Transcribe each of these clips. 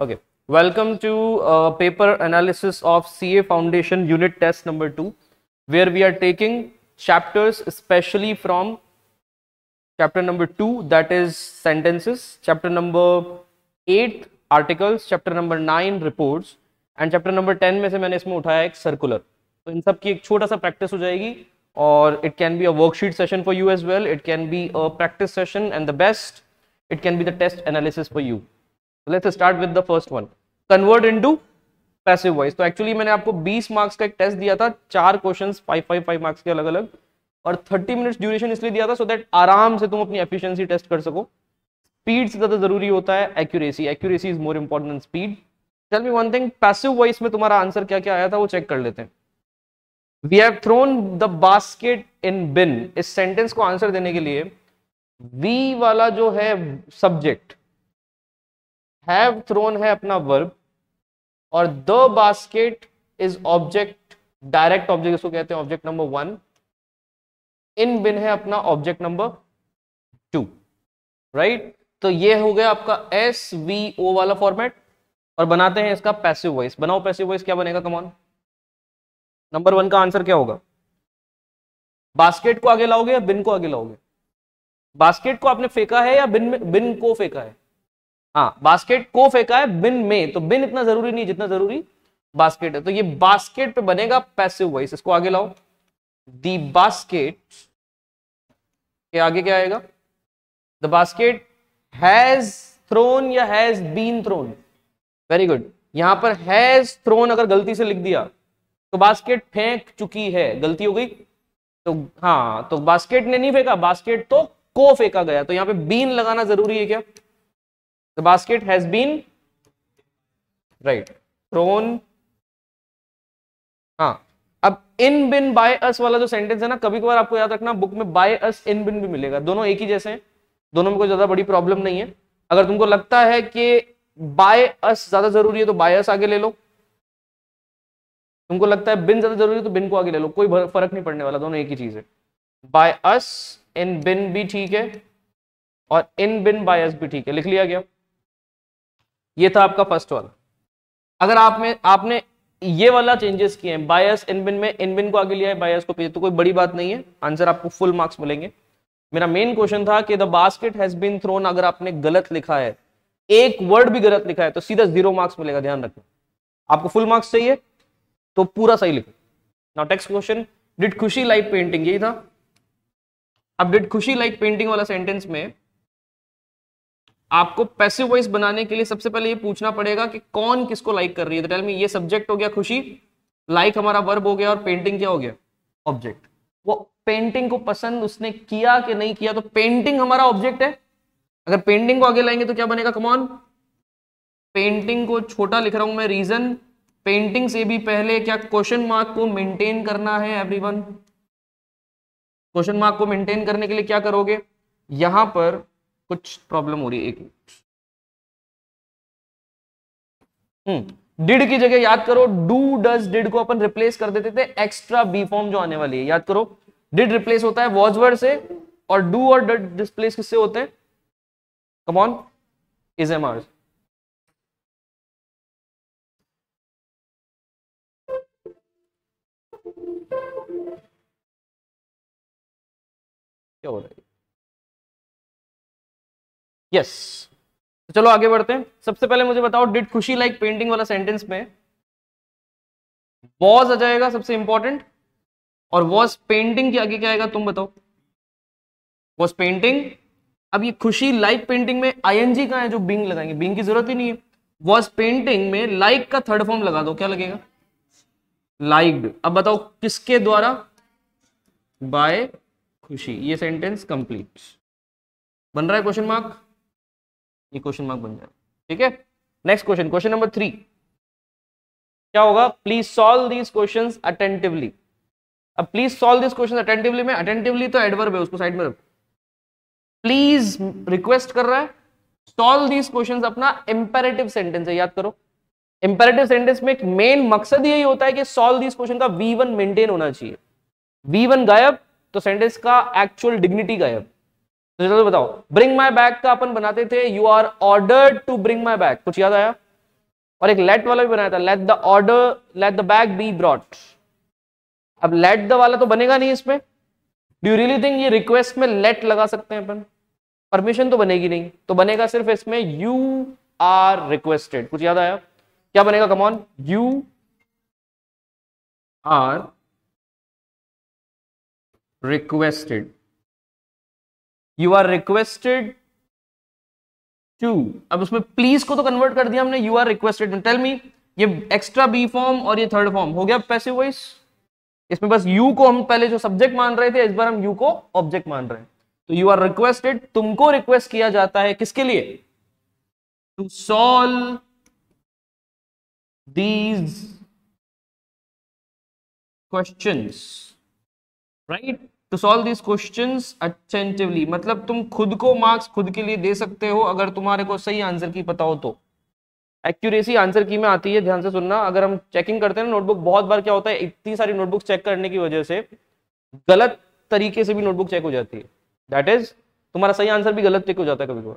Okay, welcome to uh, paper analysis of CA Foundation unit test number 2 where we are taking chapters especially from chapter number 2 that is sentences, chapter number 8 articles, chapter number 9 reports and chapter number 10 I have taken circular. So, in sab ki ek chota sa practice ho jayegi or it can be a worksheet session for you as well. It can be a practice session and the best, it can be the test analysis for you. let's start with the first one convert into passive voice तो actually मैंने आपको 20 marks का एक test दिया था चार question five five five marks के अलग अलग और 30 मिनट्स ड्यूरेशन इसलिए दिया था सो so दैट आराम से तुम अपनी एफिशिएंसी टेस्ट कर सको स्पीड से ज्यादा जरूरी होता है accuracy accuracy is more important speed tell me one thing passive voice में तुम्हारा आंसर क्या क्या आया था वो चेक कर लेते हैं we have thrown the basket in bin इस सेंटेंस को आंसर देने के लिए वी वाला जो है सब्जेक्ट हैव थ्रोन है अपना वर्ब और the basket is object direct object इसको कहते हैं object number one in bin है अपना ऑब्जेक्ट नंबर टू राइट तो ये हो गया आपका एस वी ओ वाला फॉर्मेट और बनाते हैं इसका पैसिव वॉइस बनाओ पैसिव वॉइस क्या बनेगा कमॉन नंबर वन का आंसर क्या होगा बास्केट को आगे लाओगे या बिन को आगे लाओगे बास्केट को आपने फेंका है या बिन में बिन को फेंका है हाँ बास्केट को फेंका है बिन में तो बिन इतना जरूरी नहीं जितना जरूरी बास्केट है तो ये बास्केट पे बनेगा पैसिव वॉइस इसको आगे लाओ दी बास्केट के आगे क्या आएगा द बास्केट हैज थ्रोन या has been thrown very good यहां पर हैज थ्रोन अगर गलती से लिख दिया तो बास्केट फेंक चुकी है गलती हो गई तो हाँ तो बास्केट ने नहीं फेंका बास्केट तो को फेंका गया तो यहां पे बीन लगाना जरूरी है क्या the basket has been right thrown हाँ अब इन बिन बाय अस वाला जो सेंटेंस है ना कभी कभार आपको याद रखना बुक में बाय अस इन बिन भी मिलेगा दोनों एक ही जैसे हैं दोनों में कोई ज्यादा बड़ी प्रॉब्लम नहीं है अगर तुमको लगता है कि बाय अस ज्यादा जरूरी है तो बाय अस आगे ले लो तुमको लगता है बिन ज्यादा जरूरी है तो बिन को आगे ले लो कोई फर्क नहीं पड़ने वाला दोनों एक ही चीज है बाय अस इन बिन भी ठीक है और इन बिन बाय अस भी ठीक है लिख लिया गया ये था आपका फर्स्ट वाला अगर आप में आपने ये वाला चेंजेस किए हैं बायस इनबिन में इनबिन को आगे लिया है बायस को पीछे तो कोई बड़ी बात नहीं है आंसर आपको फुल मार्क्स मिलेंगे मेरा मेन क्वेश्चन था कि the basket has been thrown अगर आपने गलत लिखा है एक वर्ड भी गलत लिखा है तो सीधा जीरो मार्क्स मिलेगा ध्यान रखना आपको फुल मार्क्स चाहिए तो पूरा सही लिखो now text question did Khushi like painting यही था अब डिड खुशी लाइक पेंटिंग वाला सेंटेंस में आपको पैसिव वॉइस बनाने के लिए सबसे पहले ये पूछना पड़ेगा कि कौन किसको लाइक कर रही है टेल तो मी ये सब्जेक्ट हो गया खुशी लाइक हमारा वर्ब हो गया और पेंटिंग क्या हो गया ऑब्जेक्ट वो पेंटिंग को पसंद उसने किया कि नहीं किया तो पेंटिंग हमारा ऑब्जेक्ट है अगर पेंटिंग को आगे लाएंगे तो क्या बनेगा कमॉन पेंटिंग को छोटा लिख रहा हूं मैं रीजन पेंटिंग से भी पहले क्या क्वेश्चन मार्क को मेंटेन करना है एवरीवन क्वेश्चन मार्क को मेंटेन करने के लिए क्या करोगे यहां पर कुछ प्रॉब्लम हो रही है एक डिड हम्म, की जगह याद करो डू डज डिड को अपन रिप्लेस कर देते थे एक्स्ट्रा बी फॉर्म जो आने वाली है याद करो डिड रिप्लेस होता है वॉजवर्ड से और डू और डिड डिस्प्लेस किससे होते हैं कमॉन इज एम आर क्या हो रहा है यस तो चलो आगे बढ़ते हैं सबसे पहले मुझे बताओ डिड खुशी लाइक पेंटिंग वाला सेंटेंस में वॉज आ जाएगा सबसे इंपॉर्टेंट और वॉज पेंटिंग के आगे क्या आएगा तुम बताओ वॉज पेंटिंग अब ये खुशी लाइक पेंटिंग में जी का है जो बिंग लगाएंगे बिंग की जरूरत ही नहीं है वॉज पेंटिंग में लाइक like का थर्ड फॉर्म लगा दो क्या लगेगा लाइक्ड अब बताओ किसके द्वारा बाय खुशी ये सेंटेंस कंप्लीट बन रहा है क्वेश्चन मार्क ये क्वेश्चन मार्क बन जाएगा ठीक है next question question number three क्या होगा please solve these question attentively अब please solve this question attentively में अटेंटिवली तो एडवर्ब है उसको साइड में रखो प्लीज रिक्वेस्ट कर रहा है सॉल्व दीज क्वेश्चन अपना इंपेरेटिव सेंटेंस है याद करो इंपेरेटिव सेंटेंस में एक मेन मकसद यही होता है कि सॉल्व दिस क्वेश्चन का वी वन मेंटेन होना चाहिए वी वन गायब तो सेंटेंस का एक्चुअल डिग्निटी गायब तो चलो बताओ ब्रिंग माई बैग का अपन बनाते थे you are order to bring my bag कुछ याद आया और एक लेट वाला भी बनाया था let the order let the bag be brought अब लेट द वाला तो बनेगा नहीं इसमें डू रियली थिंक ये रिक्वेस्ट में लेट लगा सकते हैं अपन परमिशन तो बनेगी नहीं तो बनेगा सिर्फ इसमें यू आर रिक्वेस्टेड कुछ याद आया क्या बनेगा come on you are requested you are requested to अब उसमें प्लीज को तो कन्वर्ट कर दिया हमने you are requested tell me ये एक्स्ट्रा बी फॉर्म और ये थर्ड फॉर्म हो गया पैसिव वॉइस इसमें बस यू को हम पहले जो सब्जेक्ट मान रहे थे इस बार हम यू को ऑब्जेक्ट मान रहे हैं तो यू आर रिक्वेस्टेड तुमको रिक्वेस्ट किया जाता है किसके लिए to solve these questions right to solve this question attentively मतलब तुम खुद को मार्क्स खुद के लिए दे सकते हो अगर तुम्हारे को सही आंसर की पता हो तो एक्यूरेसी आंसर की में आती है ध्यान से सुनना अगर हम चेकिंग करते हैं ना नोटबुक बहुत बार क्या होता है इतनी सारी नोटबुक चेक करने की वजह से गलत तरीके से भी नोटबुक चेक हो जाती है दैट इज तुम्हारा सही आंसर भी गलत टिक हो जाता है कभी कभार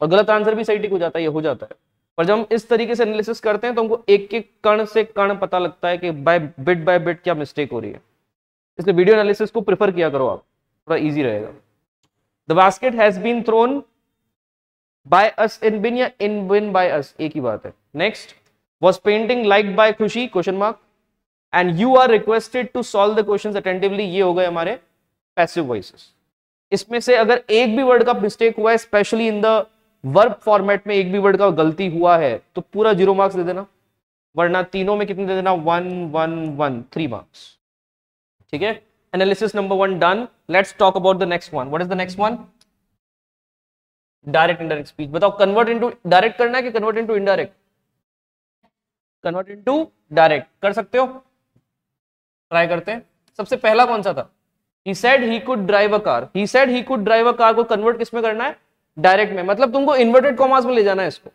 और गलत आंसर भी सही टिक हो जाता है ये हो जाता है पर जब हम इस तरीके से एनालिसिस करते हैं तो हमको एक एक कण से कण पता लगता है कि बाय बिट बाय बिट क्या मिस्टेक हो रही है इसलिए वीडियो एनालिसिस को प्रिफर किया करो आप थोड़ा इजी रहेगा the basket has been thrown by us in bin या इन बिन बाय अस एक ही बात है next was painting like by Khushi question mark and you are requested to solve the question attentively ये हो गए हमारे पैसिव वॉइसेस इसमें से अगर एक भी वर्ड का मिस्टेक हुआ है specially in the verb format में एक भी वर्ड का गलती हुआ है तो पूरा जीरो मार्क्स दे देना वरना तीनों में कितने दे देना one one one three marks ठीक है analysis number one done let's talk about the next one what is the next one direct indirect speech बताओ कन्वर्ट इंटू डायरेक्ट करना है कि convert into indirect convert into direct कर सकते हो try करते हैं सबसे पहला कौन सा था He said he could drive a car. He said he could drive a car को कन्वर्ट किसमें करना है डायरेक्ट में मतलब तुमको इन्वर्टेड कॉमर्स में ले जाना है इसको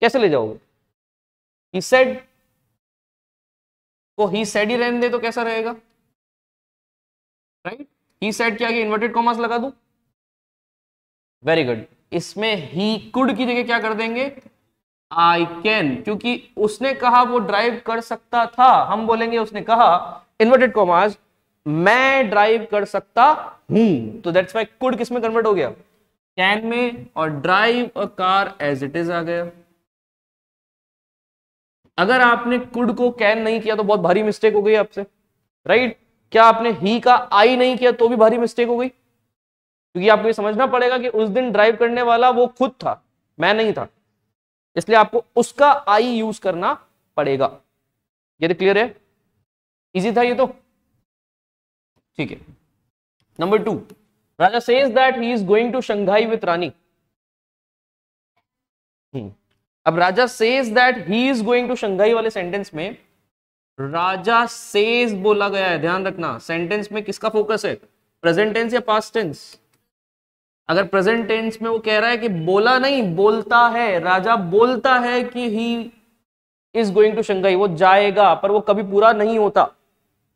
कैसे ले जाओगे He said को he said ही रहने दे तो कैसा रहेगा राइट ही सेट क्या इन्वर्टेड कॉमर्स लगा दू वेरी गुड इसमें ही कुड की जगह क्या कर देंगे आई कैन क्योंकि उसने कहा वो ड्राइव कर सकता था हम बोलेंगे उसने कहा इन्वर्टेड कॉमर्स मैं ड्राइव कर सकता हूं तो दैट्स वाई कुड किसमें कन्वर्ट हो गया कैन में और drive a car as it is आ गया अगर आपने कुड को कैन नहीं किया तो बहुत भारी मिस्टेक हो गई आपसे राइट right? क्या आपने ही का आई नहीं किया तो भी भारी मिस्टेक हो गई क्योंकि आपको ये समझना पड़ेगा कि उस दिन ड्राइव करने वाला वो खुद था मैं नहीं था इसलिए आपको उसका आई यूज करना पड़ेगा यदि क्लियर तो है इजी था ये तो ठीक है number two Raja says that he is going to Shanghai with Rani अब Raja says that he is going to Shanghai वाले सेंटेंस में राजा सेज बोला गया है ध्यान रखना सेंटेंस में किसका फोकस है प्रेजेंट टेंस या पास्ट टेंस अगर प्रेजेंट टेंस में वो कह रहा है कि बोला नहीं बोलता है राजा बोलता है कि he is going to Shanghai वो जाएगा पर वो कभी पूरा नहीं होता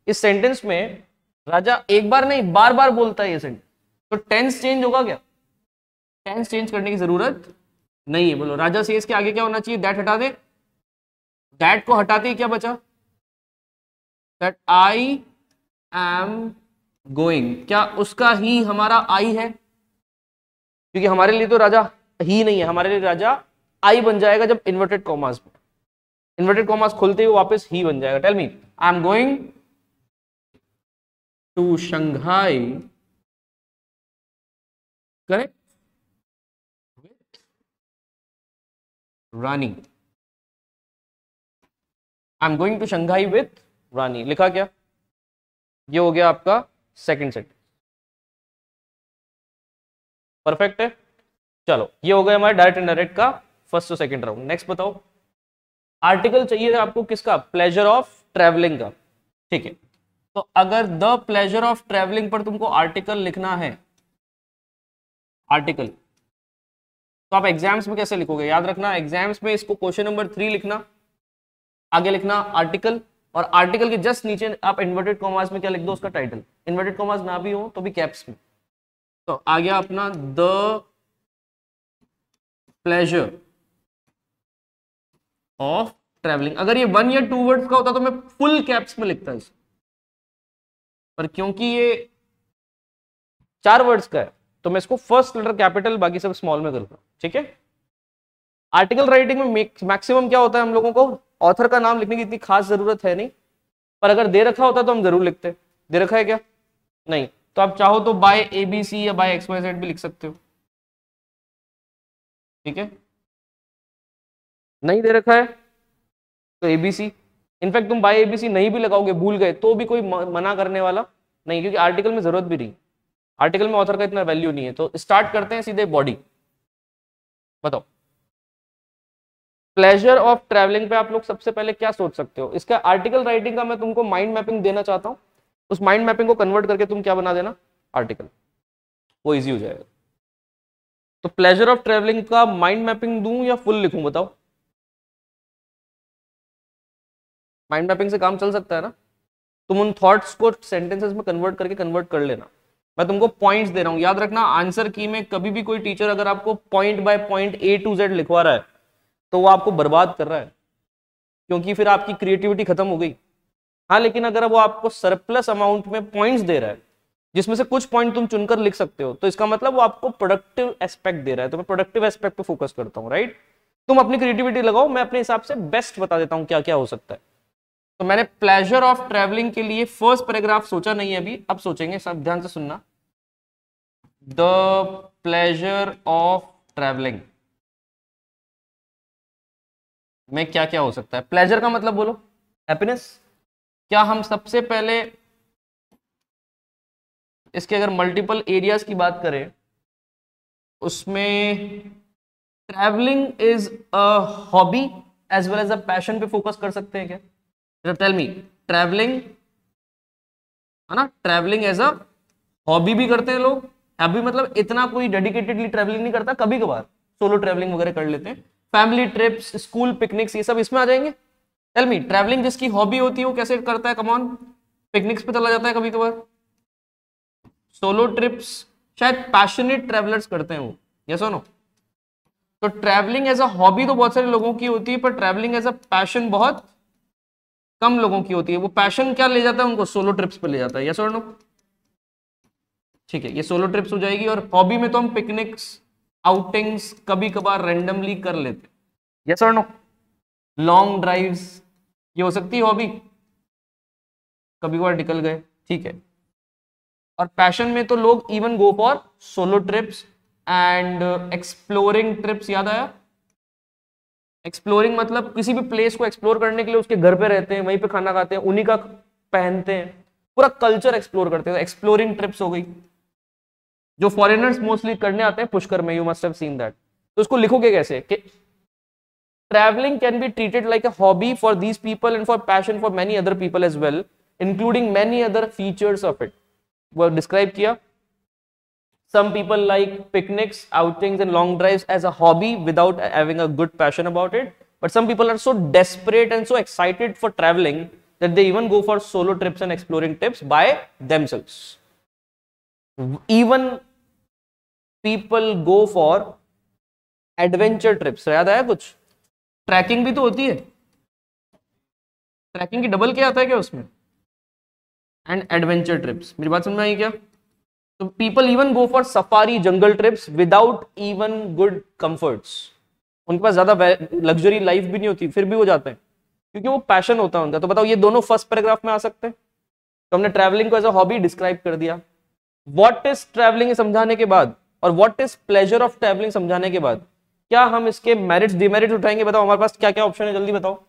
इस सेंटेंस में राजा एक बार नहीं बार बार बोलता है ये सेंटेंस तो टेंस चेंज होगा क्या टेंस चेंज करने की जरूरत नहीं है बोलो राजा सेज के आगे क्या होना चाहिए दैट हटा दे दैट को हटाते ही क्या बचा दैट आई एम गोइंग क्या उसका ही हमारा आई है क्योंकि हमारे लिए तो राजा ही नहीं है हमारे लिए राजा आई बन जाएगा जब इन्वर्टेड कॉमर्स में इन्वर्टेड कॉमर्स खोलते ही वापस ही बन जाएगा tell me I am going to Shanghai correct Rani I am going to Shanghai with Rani लिखा क्या ये हो गया आपका सेकंड सेट परफेक्ट है चलो ये हो गया हमारे डायरेक्ट डायरेक्ट का फर्स्ट और सेकंड राउंड नेक्स्ट बताओ आर्टिकल चाहिए आपको किसका प्लेजर ऑफ ट्रेवलिंग का ठीक है तो अगर द प्लेजर ऑफ ट्रेवलिंग पर तुमको आर्टिकल लिखना है आर्टिकल तो आप एग्जाम्स में कैसे लिखोगे याद रखना एग्जाम्स में इसको क्वेश्चन नंबर थ्री लिखना आगे लिखना आर्टिकल और आर्टिकल के जस्ट नीचे आप इन्वर्टेड कॉमर्स में क्या लिख दो उसका टाइटल इन्वर्टेड कॉमर्स ना भी हो तो भी कैप्स में तो आ गया अपना द प्लेजर ऑफ ट्रेवलिंग अगर ये वन या टू वर्ड्स का होता तो मैं फुल कैप्स में लिखता इसे पर क्योंकि ये चार वर्ड्स का है तो मैं इसको फर्स्ट लेटर कैपिटल बाकी सब स्मॉल में करता ठीक है आर्टिकल राइटिंग में मैक्सिमम क्या होता है हम लोगों को ऑथर का नाम लिखने की इतनी खास जरूरत है नहीं पर अगर दे रखा होता तो हम जरूर लिखते दे रखा है क्या नहीं तो आप चाहो तो बाय ए बी सी या बाय एक्स वाई जेड भी लिख सकते हो ठीक है नहीं दे रखा है तो ए बी सी इनफैक्ट तुम बाय ए बी सी नहीं भी लगाओगे भूल गए तो भी कोई मना करने वाला नहीं क्योंकि आर्टिकल में जरूरत भी नहीं आर्टिकल में ऑथर का इतना वैल्यू नहीं है तो स्टार्ट करते हैं सीधे बॉडी बताओ प्लेजर ऑफ ट्रेवलिंग पे आप लोग सबसे पहले क्या सोच सकते हो इसका आर्टिकल राइटिंग का मैं तुमको माइंड मैपिंग देना चाहता हूँ उस माइंड मैपिंग को कन्वर्ट करके तुम क्या बना देना आर्टिकल वो इजी हो जाएगा तो प्लेजर ऑफ ट्रेवलिंग का माइंड मैपिंग दू या फुल लिखू बताओ माइंड मैपिंग से काम चल सकता है ना तुम उन थॉट्स को सेंटेंसेस में कन्वर्ट करके कन्वर्ट कर लेना मैं तुमको पॉइंट्स दे रहा हूं याद रखना आंसर की में कभी भी कोई टीचर अगर आपको point by point A to Z लिखवा रहा है तो वो आपको बर्बाद कर रहा है क्योंकि फिर आपकी क्रिएटिविटी खत्म हो गई हाँ लेकिन अगर वो आपको सरप्लस अमाउंट में पॉइंट्स दे रहा है जिसमें से कुछ पॉइंट तुम चुनकर लिख सकते हो तो इसका मतलब वो आपको प्रोडक्टिव एस्पेक्ट दे रहा है तो मैं प्रोडक्टिव एस्पेक्ट पे फोकस करता हूँ राइट तुम अपनी क्रिएटिविटी लगाओ मैं अपने हिसाब से बेस्ट बता देता हूँ क्या क्या हो सकता है तो मैंने प्लेजर ऑफ ट्रेवलिंग के लिए फर्स्ट पैराग्राफ सोचा नहीं है अभी अब सोचेंगे सब ध्यान से सुनना द प्लेजर ऑफ ट्रेवलिंग में क्या क्या हो सकता है प्लेजर का मतलब बोलो हैप्पीनेस क्या हम सबसे पहले इसके अगर मल्टीपल एरियाज की बात करें उसमें travelling is a hobby as well as a passion पे फोकस कर सकते हैं क्या टेल मी ट्रैवलिंग है ना ट्रैवलिंग एज अ हॉबी भी करते हैं लोग अभी मतलब इतना कोई डेडिकेटेडली ट्रैवलिंग नहीं करता कभी कभार सोलो ट्रैवलिंग वगैरह कर लेते हैं फैमिली ट्रिप्स स्कूल पिकनिक्स ये सब इसमें आ जाएंगे टेल मी ट्रैवलिंग जिसकी हॉबी होती है वो कैसे करता है कमॉन पिकनिक्स पे चला जाता है कभी कभार सोलो ट्रिप्स शायद पैशनेट ट्रेवलर्स करते हैं वो यस नो तो ट्रैवलिंग एज अ हॉबी तो बहुत सारे लोगों की होती है पर ट्रैवलिंग एज अ पैशन बहुत कम लोगों की होती है वो पैशन क्या ले जाता है उनको सोलो ट्रिप्स पे ले जाता है यस और नो ठीक है ये सोलो ट्रिप्स हो जाएगी और हॉबी में तो हम पिकनिक्स आउटिंग्स कभी कभार रेंडमली कर लेते यस और नो लॉन्ग ड्राइव्स ये हो सकती है हॉबी कभी कभार निकल गए ठीक है और पैशन में तो लोग even go for solo trips and exploring trips याद आया एक्सप्लोरिंग मतलब किसी भी प्लेस को एक्सप्लोर करने के लिए उसके घर पे रहते हैं वहीं पे खाना खाते हैं उन्हीं का पहनते हैं पूरा कल्चर एक्सप्लोर करते हैं एक्सप्लोरिंग तो ट्रिप्स हो गई जो फॉरेनर्स मोस्टली करने आते हैं पुष्कर में you must have seen that तो उसको लिखोगे कैसे कि travelling can be treated like a hobby for these people and for passion for many other people as well including many other features of it वो डिस्क्राइब किया some people like picnics outings and long drives as a hobby without having a good passion about it but some people are so desperate and so excited for travelling that they even go for solo trips and exploring trips by themselves even people go for adventure trips याद आया कुछ trekking भी तो होती है trekking की double क्या आता है क्या उसमें एंड एडवेंचर ट्रिप्स मेरी बात समझ में आई क्या तो people even go for safari jungle trips without even good comforts उनके पास ज्यादा लग्जरी लाइफ भी नहीं होती फिर भी वो जाते हैं क्योंकि वो पैशन होता है उनका तो बताओ ये दोनों फर्स्ट पैराग्राफ में आ सकते हैं तो हमने ट्रैवलिंग को एज अ हॉबी डिस्क्राइब कर दिया वॉट इज ट्रैवलिंग समझाने के बाद और what is pleasure of travelling समझाने के बाद क्या हम इसके मेरिट्स डिमेरिट्स उठाएंगे बताओ हमारे पास क्या क्या ऑप्शन है जल्दी बताओ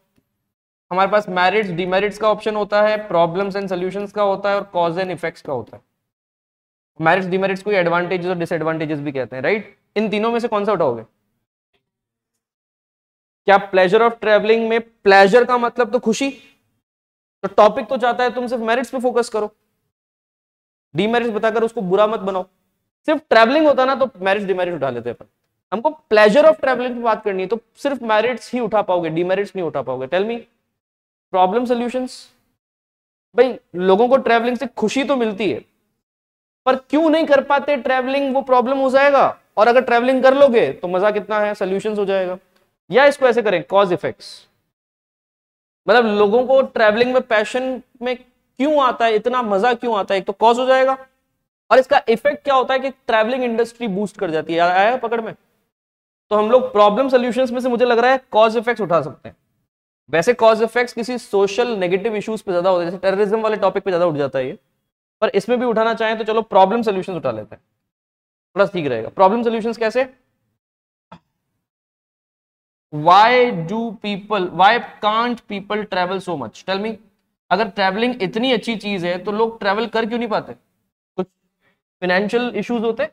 हमारे पास मेरिट्स डिमेरिट्स का ऑप्शन होता है प्रॉब्लम्स एंड सोल्यूशन का होता है और कॉज एंड इफेक्ट्स का होता है मैरिट्स डिमेरिट्स को एडवांटेजेस और डिसएडवांटेजेस भी कहते हैं राइट इन तीनों में से कौन सा उठाओगे क्या प्लेजर ऑफ ट्रेवलिंग में प्लेजर का मतलब तो खुशी तो टॉपिक तो चाहता है तुम सिर्फ मेरिट्स पे फोकस करो डीमेरिट्स बताकर उसको बुरा मत बनाओ सिर्फ ट्रैवलिंग होता ना तो मैरिट डिमेरिट उठा लेते अपन हमको प्लेजर ऑफ ट्रैवलिंग की बात करनी है तो सिर्फ मैरिट्स ही उठा पाओगे डिमेरिट्स नहीं उठा पाओगे टेल मी प्रॉब्लम सोल्यूशन भाई लोगों को ट्रैवलिंग से खुशी तो मिलती है पर क्यों नहीं कर पाते ट्रैवलिंग वो प्रॉब्लम हो जाएगा और अगर ट्रैवलिंग कर लोगे तो मजा कितना है सोल्यूशन हो जाएगा या इसको ऐसे करें कॉज इफेक्ट्स मतलब लोगों को ट्रैवलिंग में पैशन में क्यों आता है इतना मजा क्यों आता है एक तो कॉज हो जाएगा और इसका इफेक्ट क्या होता है कि ट्रैवलिंग इंडस्ट्री बूस्ट कर जाती है आया पकड़ में तो हम लोग प्रॉब्लम सोल्यूशन में से मुझे लग रहा है कॉज इफेक्ट उठा सकते हैं वैसे कॉज इफेक्ट किसी सोशल नेगेटिव इश्यूज पे ज्यादा होते हैं जैसे टेररिज्म वाले टॉपिक पे ज्यादा उठ जाता है ये पर इसमें भी उठाना चाहें तो चलो प्रॉब्लम सोल्यूशन उठा लेते हैं थोड़ा ठीक रहेगा प्रॉब्लम सोल्यूशन कैसे why do people why can't people travel so much tell अगर ट्रेवलिंग इतनी अच्छी चीज है तो लोग ट्रेवल कर क्यों नहीं पाते फाइनेंशियल इश्यूज होते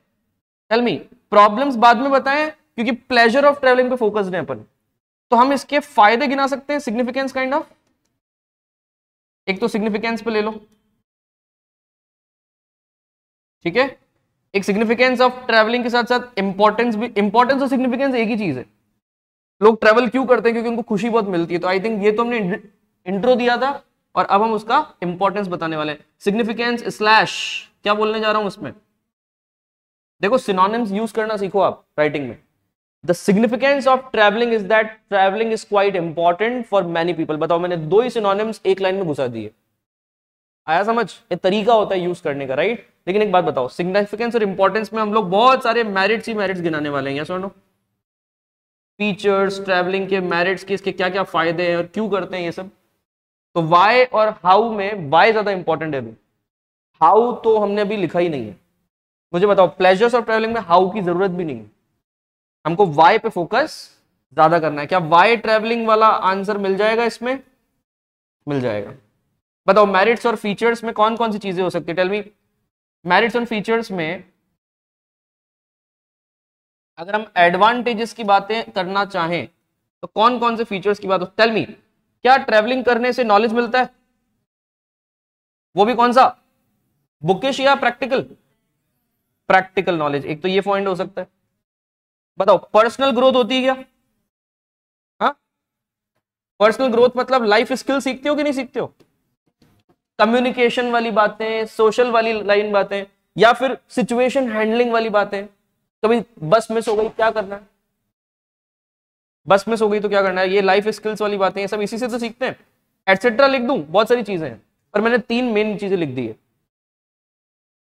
टेल मी प्रॉब्लम्स बाद में बताएं क्योंकि प्लेजर ऑफ ट्रेवलिंग पे फोकस है अपन तो हम इसके फायदे गिना सकते हैं सिग्निफिकेंस काइंड ऑफ एक तो सिग्निफिकेंस पे ले लो ठीक है एक सिग्निफिकेंस ऑफ ट्रेवलिंग के साथ साथ इंपॉर्टेंस भी इंपॉर्टेंस और सिग्निफिकेंस एक ही चीज है लोग ट्रेवल क्यों करते हैं क्योंकि उनको खुशी बहुत मिलती है तो आई थिंक ये तो हमने इंट्रो दिया था और अब हम उसका इंपॉर्टेंस बताने वाले हैं सिग्निफिकेंस स्लैश क्या बोलने जा रहा हूं उसमें देखो सिनोनिम्स यूज करना सीखो आप राइटिंग में the significance of travelling is that travelling is quite important for many people बताओ मैंने दो ही सिनोनिम्स एक लाइन में घुसा दिए आया समझ ये तरीका होता है यूज करने का राइट लेकिन एक बात बताओ सिग्निफिकेंस और इंपॉर्टेंस में हम लोग बहुत सारे मेरिट्स ही मेरिट्स गिनाने वाले हैं सुनो फीचर्स ट्रैवलिंग के मेरिट्स के इसके क्या क्या फायदे हैं और क्यों करते हैं ये सब तो वाई और हाउ में वाई ज्यादा इंपॉर्टेंट है भी हाउ तो हमने अभी लिखा ही नहीं है मुझे बताओ प्लेजर्स और ट्रेवलिंग में हाउ की जरूरत भी नहीं है हमको वाई पे फोकस ज्यादा करना है क्या वाई ट्रेवलिंग वाला आंसर मिल जाएगा इसमें मिल जाएगा बताओ मेरिट्स और फीचर्स में कौन कौन सी चीजें हो सकती है टेलमी मेरिट्स और फीचर्स में अगर हम एडवांटेजेस की बातें करना चाहें तो कौन कौन से फीचर्स की बात हो टेलमी क्या ट्रेवलिंग करने से नॉलेज मिलता है वो भी कौन सा बुकिश या प्रैक्टिकल प्रैक्टिकल नॉलेज एक तो ये पॉइंट हो सकता है बताओ पर्सनल ग्रोथ होती है क्या पर्सनल हाँ? ग्रोथ मतलब लाइफ स्किल सीखते हो कि नहीं सीखते हो कम्युनिकेशन वाली बातें सोशल वाली लाइन बातें या फिर सिचुएशन हैंडलिंग वाली बातें कभी तो बस मिस हो गई क्या करना है बस मिस हो गई तो क्या करना है ये लाइफ स्किल्स वाली बातें ये सब इसी से तो सीखते हैं एटसेट्रा लिख दूं बहुत सारी चीजें हैं पर मैंने तीन मेन चीजें लिख दी है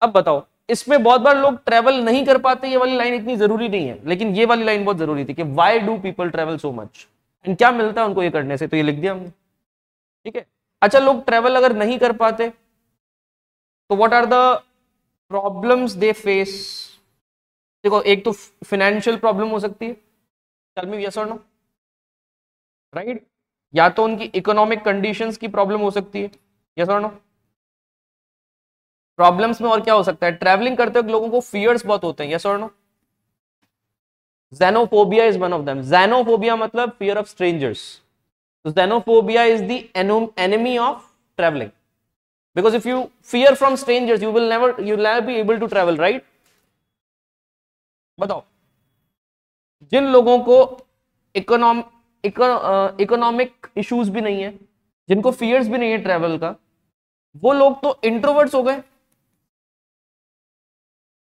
अब बताओ इसमें बहुत बार लोग ट्रेवल नहीं कर पाते ये वाली लाइन इतनी जरूरी नहीं है लेकिन ये वाली लाइन बहुत जरूरी थी कि why do people travel so much and क्या मिलता है उनको ये करने से तो ये लिख दिया हमने ठीक है अच्छा लोग ट्रेवल अगर नहीं कर पाते तो what are the problems they face देखो एक तो फिनेंशियल प्रॉब्लम हो सकती है चल मी यस और नो राइट या तो उनकी इकोनॉमिक कंडीशंस की प्रॉब्लम हो सकती है यस और नो प्रॉब्लम्स में और क्या हो सकता है ट्रेवलिंग करते वक्त लोगों को फियर्स बहुत होते हैं यस और no xenophobia is one of them xenophobia मतलब fear of strangers xenophobia is the enemy of travelling because if you fear from strangers you will never you never be able to travel right बताओ जिन लोगों को economic economic issues भी नहीं है जिनको fears भी नहीं है ट्रेवल का वो लोग तो इंट्रोवर्ट्स हो गए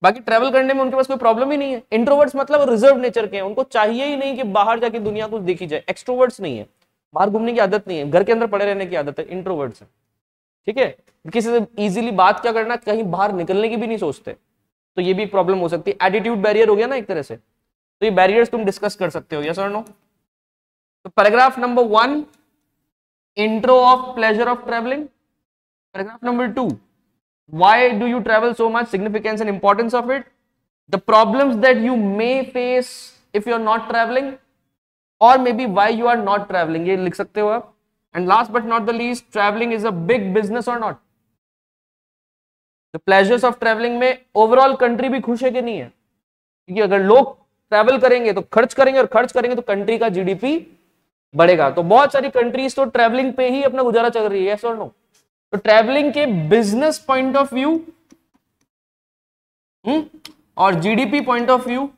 बाकी ट्रेवल करने में उनके पास कोई प्रॉब्लम ही नहीं है इंट्रोवर्ट्स मतलब रिजर्व नेचर के हैं उनको चाहिए ही नहीं कि बाहर जाके दुनिया कुछ देखी जाए एक्सट्रोवर्ट्स नहीं है बाहर घूमने की आदत नहीं है घर के अंदर पड़े रहने की आदत है इंट्रोवर्ट्स है ठीक है किसी से इजिली बात क्या करना कहीं बाहर निकलने की भी नहीं सोचते तो ये भी प्रॉब्लम हो सकती है एटीट्यूड बैरियर हो गया ना एक तरह से तो ये बैरियर तुम डिस्कस कर सकते हो यस और नो तो paragraph number one intro of pleasure of travelling paragraph number two why do you travel so much significance and importance of it the problems that you may face if you are not traveling or maybe why you are not traveling ye likh sakte ho aap and last but not the least traveling is a big business or not the pleasures of traveling mein overall country bhi khush hai ki nahi hai kyunki agar log travel karenge to kharch karenge aur kharch karenge to country ka gdp badhega to bahut sari countries to traveling pe hi apna guzara chal rahi hai yes or no? तो travelling के business point of view और GDP point of view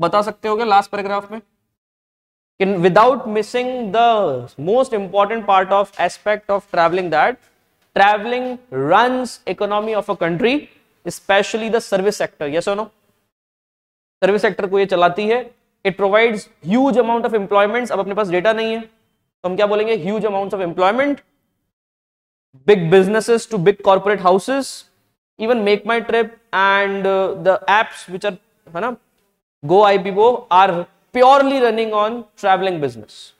बता सकते हो गए last paragraph में कि without missing the most important part of aspect of travelling that travelling run economy of a country specially the service sector yes no service sector को ये चलाती है it provides huge amount of employment अब अपने पास data नहीं है तो हम क्या बोलेंगे huge amount of employment big businesses to big corporate houses, even Make My Trip and uh, the apps which are you know, Go IBO are purely running on traveling business.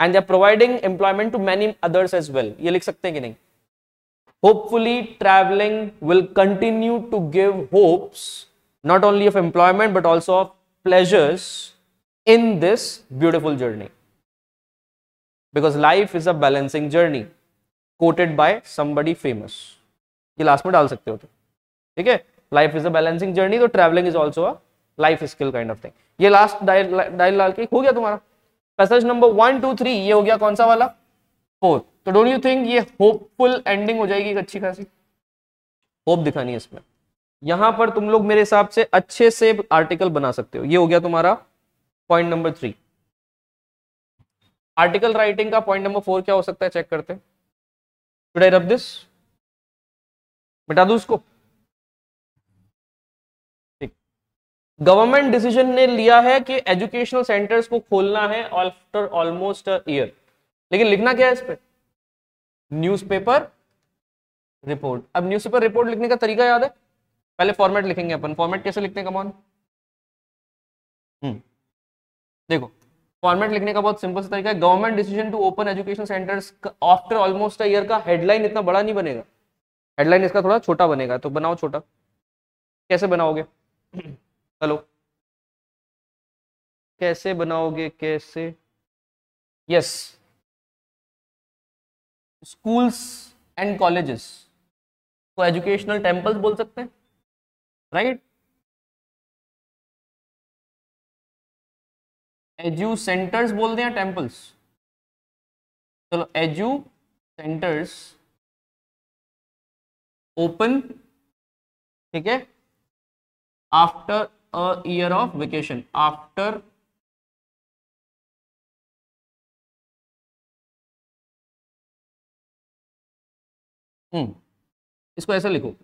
And they're providing employment to many others as well. ये लिख सकते हैं कि Hopefully, traveling will continue to give hopes not only of employment but also of pleasures in this beautiful journey. Because life is a balancing journey. Quoted by somebody famous ये last में डाल सकते हो तो ठीक है life is a balancing journey तो travelling is also a life skill kind of thing ये लास्ट डायल डायल लाल के हो गया तुम्हारा passage number one two three ये हो गया कौन सा वाला फोर तो डोंट यू थिंक ये होपफुल एंडिंग हो जाएगी एक अच्छी खासी होप दिखानी है इसमें यहां पर तुम लोग मेरे हिसाब से अच्छे से आर्टिकल बना सकते हो ये हो गया तुम्हारा point number three article writing का पॉइंट नंबर फोर क्या हो सकता है चेक करते हैं should I rub this? मिटा दू उसको गवर्नमेंट डिसीजन ने लिया है कि एजुकेशनल सेंटर्स को खोलना है आफ्टर ऑलमोस्ट ईयर लेकिन लिखना क्या है इस पर न्यूज़पेपर रिपोर्ट अब न्यूज़पेपर रिपोर्ट लिखने का तरीका याद है पहले फॉर्मेट लिखेंगे अपन फॉर्मेट कैसे लिखते हैं कमॉन हम्म। देखो फॉर्मेट लिखने का बहुत सिंपल सा तरीका है government decision to open education centres after almost year का हेडलाइन इतना बड़ा नहीं बनेगा हेडलाइन इसका थोड़ा छोटा बनेगा तो बनाओ छोटा कैसे बनाओगे हेलो कैसे बनाओगे कैसे यस स्कूल्स एंड कॉलेजेस को एजुकेशनल टेम्पल्स बोल सकते हैं राइट एजू सेंटर्स बोल दें या टेम्पल्स चलो एजू सेंटर्स ओपन ठीक है after a year of vacation after hmm इसको ऐसा लिखो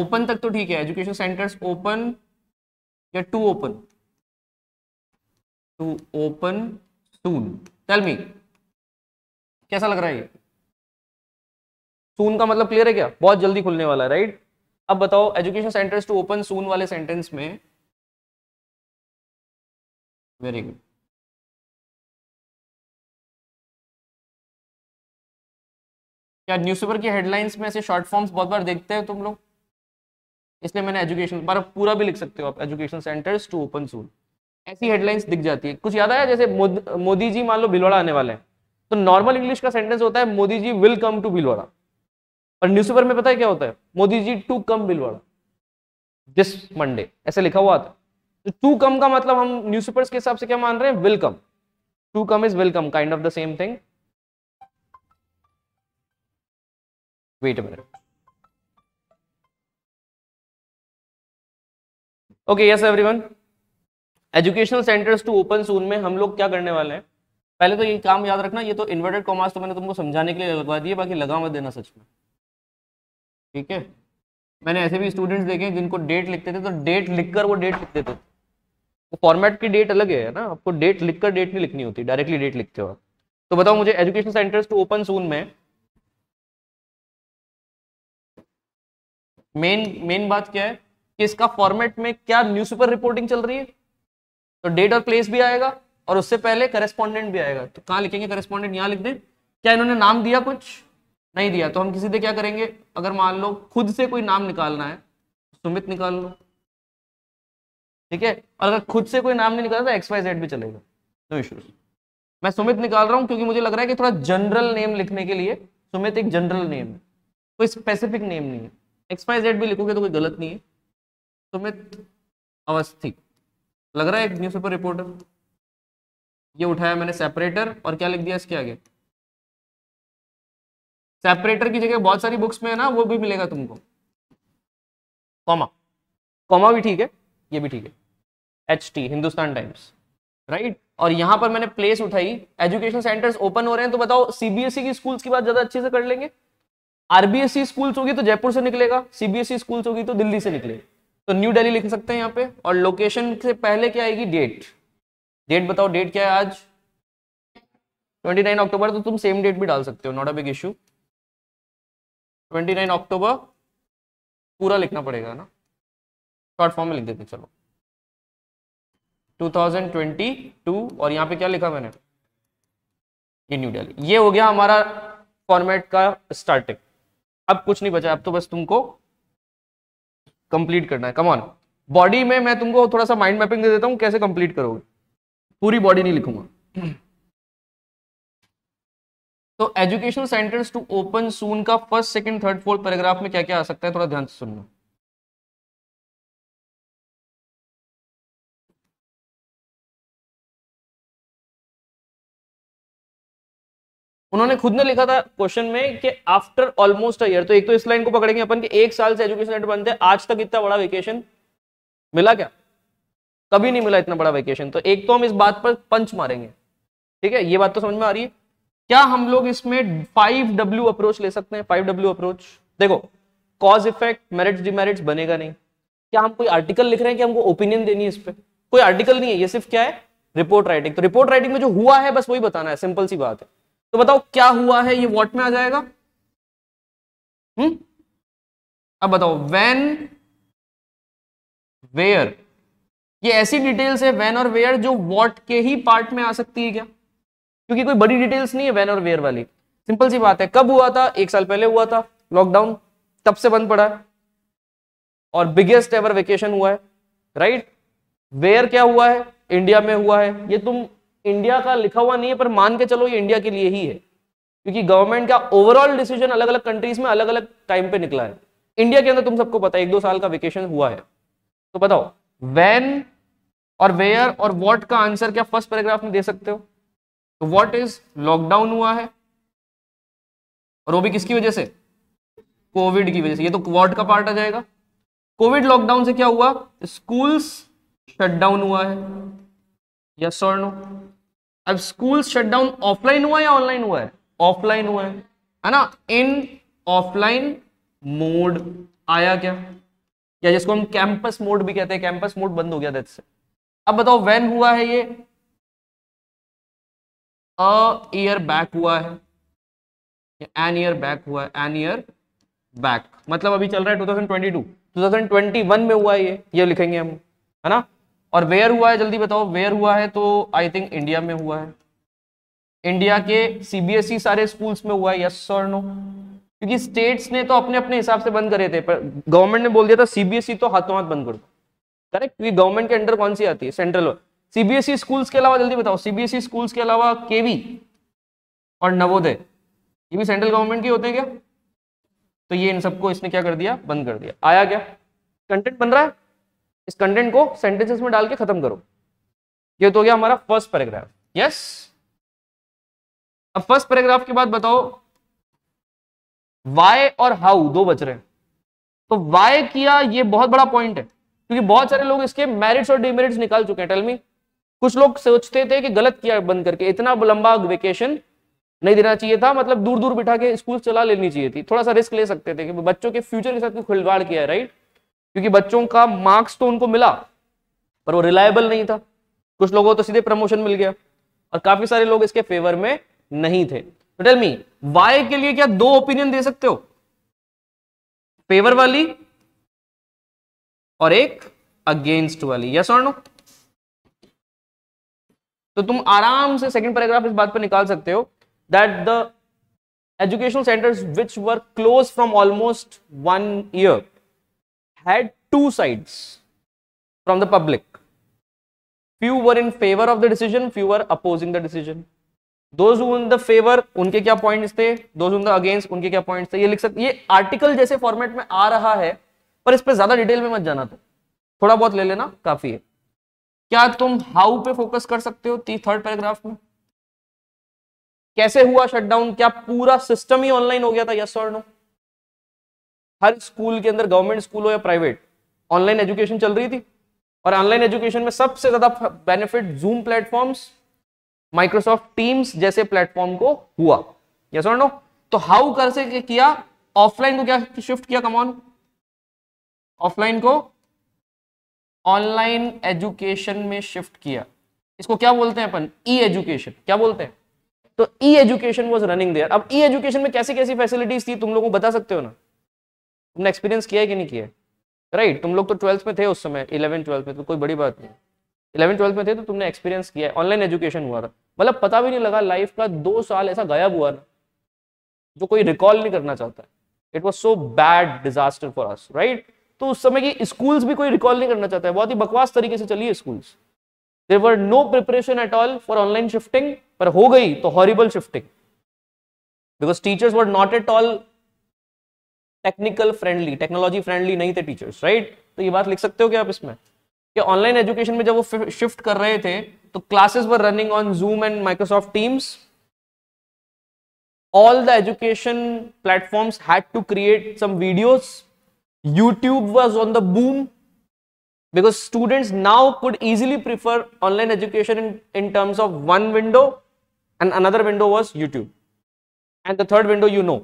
ओपन तक तो ठीक है एजुकेशन सेंटर्स ओपन या to open to open soon tell me कैसा लग रहा है ये सून का मतलब क्लियर है क्या बहुत जल्दी खुलने वाला है राइट अब बताओ education centres to open soon वाले सेंटेंस में वेरी गुड क्या न्यूज़पेपर की हेडलाइंस में ऐसे शॉर्ट फॉर्म्स बहुत बार देखते हैं तुम लोग इसलिए मैंने एजुकेशन पर पूरा भी लिख सकते हो आप education centres to open soon ऐसी हेडलाइंस दिख जाती है कुछ याद आया जैसे मोदी जी मान लो भिलवाड़ा आने वाले हैं तो नॉर्मल इंग्लिश का सेंटेंस होता है Modi ji will come to Bhilwara और न्यूज़पेपर में पता है क्या होता है Modi ji to come Bhilwara this Monday ऐसे लिखा हुआ था तो टू कम का मतलब हम न्यूज़पेपर्स के हिसाब से क्या मान रहे हैं welcome to come is welcome kind of the same thing wait minute okay yes everyone educational centres to open soon में हम लोग क्या करने वाले हैं पहले तो ये काम याद रखना ये तो इन्वर्टेड कॉमर्स तो मैंने तुमको समझाने के लिए लगवा दिए बाकी लगा मत देना सच में ठीक है मैंने ऐसे भी स्टूडेंट्स देखे जिनको डेट लिखते थे तो डेट लिखकर वो डेट लिख देते थे तो फॉर्मेट की डेट अलग है ना आपको डेट लिखकर डेट नहीं लिखनी होती डायरेक्टली डेट लिखते हो आप तो बताओ मुझे education centres to open soon में मेन मेन बात क्या है कि इसका फॉर्मेट में क्या न्यूज़पेपर रिपोर्टिंग चल रही है तो डेट और प्लेस भी आएगा और उससे पहले करेस्पॉन्डेंट भी आएगा तो कहाँ लिखेंगे करेस्पॉन्डेंट यहाँ लिख दें क्या इन्होंने नाम दिया कुछ नहीं दिया तो हम किसी से क्या करेंगे अगर मान लो खुद से कोई नाम निकालना है सुमित निकाल लो ठीक है और अगर खुद से कोई नाम नहीं निकाला तो एक्स वाई जेड भी चलेगा नो इश्यूज मैं सुमित निकाल रहा हूँ क्योंकि मुझे लग रहा है कि थोड़ा जनरल नेम लिखने के लिए सुमित एक जनरल नेम है कोई स्पेसिफिक नेम नहीं है एक्स वाई जेड भी लिखोगे तो कोई गलत नहीं है सुमित अवस्थी लग रहा है एक न्यूज़पेपर रिपोर्टर ये उठाया मैंने सेपरेटर और क्या लिख दिया इसके आगे सेपरेटर की जगह बहुत सारी बुक्स में है ना वो भी मिलेगा तुमको कॉमा कॉमा भी ठीक है ये भी ठीक है H T Hindustan Times right और यहाँ पर मैंने प्लेस उठाई एजुकेशन सेंटर्स ओपन हो रहे हैं तो बताओ सीबीएसई e की स्कूल्स की बात ज्यादा अच्छे से कर लेंगे आरबीएसई स्कूल्स e होगी तो जयपुर से निकलेगा सीबीएसई स्कूल्स e होगी तो दिल्ली से निकलेगी तो न्यू डेली लिख सकते हैं यहाँ पे और लोकेशन से पहले क्या आएगी डेट डेट बताओ डेट क्या है आज 29 अक्टूबर तो तुम सेम डेट भी डाल सकते हो not a big issue 29 October पूरा लिखना पड़ेगा ना शॉर्ट फॉर्म में लिख देते चलो 2022 और यहाँ पे क्या लिखा मैंने ये न्यू डेली ये हो गया हमारा फॉर्मेट का स्टार्टिंग अब कुछ नहीं बचा अब तो बस तुमको कंप्लीट करना है ऑन बॉडी में मैं तुमको थोड़ा सा माइंड मैपिंग दे देता हूँ कैसे कंप्लीट करोगे पूरी बॉडी नहीं लिखूंगा तो education centres to open soon का first second third fourth paragraph में क्या क्या आ सकता है थोड़ा ध्यान से सुनना उन्होंने खुद ने लिखा था क्वेश्चन में कि आफ्टर ऑलमोस्ट अयर तो एक तो इस लाइन को पकड़ेंगे अपन कि एक साल से एजुकेशन सेक्टर बनते आज तक इतना बड़ा वेकेशन मिला क्या कभी नहीं मिला इतना बड़ा वेकेशन तो एक तो हम इस बात पर पंच मारेंगे ठीक है ये बात तो समझ में आ रही है क्या हम लोग इसमें फाइव डब्ल्यू अप्रोच ले सकते हैं फाइव डब्ल्यू अप्रोच देखो कॉज इफेक्ट मेरिट्स डिमेरिट्स बनेगा नहीं क्या हम कोई आर्टिकल लिख रहे हैं कि हमको ओपिनियन देनी है इस पर कोई आर्टिकल नहीं है ये सिर्फ क्या है रिपोर्ट राइटिंग तो रिपोर्ट राइटिंग में जो हुआ है बस वही बताना है सिंपल सी बात है तो बताओ क्या हुआ है ये वॉट में आ जाएगा हुँ? हम्म? अब बताओ वेन वेयर ये ऐसी डिटेल्स है वेन और वेयर जो वॉट के ही पार्ट में आ सकती है क्या क्योंकि कोई बड़ी डिटेल्स नहीं है वेन और वेयर वाली सिंपल सी बात है कब हुआ था एक साल पहले हुआ था लॉकडाउन तब से बंद पड़ा है और बिगेस्ट एवर वेकेशन हुआ है राइट right? वेयर क्या हुआ है इंडिया में हुआ है ये तुम इंडिया का लिखा हुआ नहीं है पर मान के चलो ये इंडिया के लिए ही है क्योंकि गवर्नमेंट का ओवरऑल डिसीजन अलग अलग कंट्रीज में अलग अलग टाइम पे निकला है इंडिया के अंदर तुम सबको पता है एक दो साल का वेकेशन हुआ है तो बताओ वेन और वेयर और वॉट का आंसर क्या फर्स्ट पैराग्राफ में दे सकते हो तो वॉट इज लॉकडाउन हुआ है और वो भी किसकी वजह से कोविड की वजह से ये तो वॉट का पार्ट आ जाएगा कोविड लॉकडाउन से क्या हुआ स्कूल्स शटडाउन हुआ है यस और नो अब स्कूल शटडाउन ऑफलाइन हुआ या ऑनलाइन हुआ है ऑफलाइन हुआ है है ना इन ऑफलाइन मोड आया क्या या जिसको हम कैंपस मोड भी कहते हैं कैंपस मोड बंद हो गया दैट से अब बताओ व्हेन हुआ है ये अ ईयर बैक हुआ है एन ईयर बैक हुआ है एन ईयर बैक मतलब अभी चल रहा है 2022 2021 में हुआ है ये ये लिखेंगे हम है ना और वेयर हुआ है जल्दी बताओ वेयर हुआ है तो आई थिंक इंडिया में हुआ है इंडिया के सीबीएसई e सारे स्कूल्स में हुआ है यस और नो क्योंकि स्टेट्स ने तो अपने अपने हिसाब से बंद करे थे पर गवर्नमेंट ने बोल दिया था सीबीएसई e तो हाथों हाथ बंद कर दो करेक्ट क्योंकि गवर्नमेंट के अंडर कौन सी आती है सेंट्रल सीबीएसई स्कूल्स के अलावा जल्दी बताओ सीबीएसई स्कूल्स e के अलावा केवी और नवोदय ये भी सेंट्रल गवर्नमेंट के होते हैं क्या तो ये इन सबको इसने क्या कर दिया बंद कर दिया आया क्या कंटेंट बन रहा है इस कंटेंट को सेंटेंसेस में डाल के खत्म करो ये तो गया हमारा फर्स्ट पैराग्राफ यस अब फर्स्ट पैराग्राफ के बाद बताओ वाई और हाउ दो बच रहे हैं तो वाई किया ये बहुत बड़ा पॉइंट है क्योंकि बहुत सारे लोग इसके मेरिट्स और डिमेरिट्स निकाल चुके हैं टेलमी कुछ लोग सोचते थे कि गलत किया बंद करके इतना लंबा वेकेशन नहीं देना चाहिए था मतलब दूर दूर बिठा के स्कूल चला लेनी चाहिए थी थोड़ा सा रिस्क ले सकते थे कि बच्चों के फ्यूचर के साथ खिलवाड़ किया है राइट क्योंकि बच्चों का मार्क्स तो उनको मिला पर वो रिलायबल नहीं था कुछ लोगों को तो सीधे प्रमोशन मिल गया और काफी सारे लोग इसके फेवर में नहीं थे तो टेल मी वाई के लिए क्या दो ओपिनियन दे सकते हो फेवर वाली और एक अगेंस्ट वाली यस और नो तो तुम आराम से सेकंड पैराग्राफ इस बात पर निकाल सकते हो that the educational centres which were close from almost one year had two sides from the public. Few were in favor of the decision, few were opposing the decision. Those who in the favor, unke kya points the Those who in the against, unke kya points the ye likh sakte ye article jaise format में आ रहा है पर इस पर ज्यादा detail में मत जाना तो थोड़ा बहुत ले लेना काफी है क्या तुम हाउ पे फोकस कर सकते हो third paragraph mein कैसे हुआ शटडाउन क्या पूरा सिस्टम ही ऑनलाइन हो गया था यस और नो हर स्कूल के अंदर गवर्नमेंट स्कूल हो या प्राइवेट ऑनलाइन एजुकेशन चल रही थी और ऑनलाइन एजुकेशन में सबसे ज्यादा benefit Zoom platforms Microsoft Teams जैसे प्लेटफॉर्म को हुआ यस और नो तो हाउ कर से किया ऑफलाइन को क्या शिफ्ट किया कमॉन ऑफलाइन को ऑनलाइन एजुकेशन में शिफ्ट किया इसको क्या बोलते हैं अपन ई एजुकेशन क्या बोलते हैं तो e education was running there अब ई एजुकेशन में कैसी कैसी फैसिलिटीज थी तुम लोगों को बता सकते हो ना तुमने एक्सपीरियंस किया है कि नहीं किया है राइट तुम लोग तो ट्वेल्थ में थे उस समय इलेवन ट्वेल्थ में तो कोई बड़ी बात नहीं इलेवन ट्वेल्थ में थे तो तुमने एक्सपीरियंस किया है ऑनलाइन एजुकेशन हुआ था मतलब पता भी नहीं लगा लाइफ का दो साल ऐसा गायब हुआ ना जो कोई रिकॉल नहीं करना चाहता it was so bad disaster for us right तो उस समय की स्कूल्स भी कोई रिकॉल नहीं करना चाहता है बहुत ही बकवास तरीके से चली है schools there were no preparation at all for online shifting पर हो गई तो horrible shifting because teachers were not at all technical friendly technology friendly नहीं थे टीचर्स राइट तो ये बात लिख सकते हो क्या आप इसमें कि ऑनलाइन एजुकेशन में जब वो शिफ्ट कर रहे थे तो classes were running on Zoom and Microsoft Teams all the education platforms had to create some videos YouTube was on the boom because students now could easily prefer online education in terms of one window and another window was YouTube and the third window you know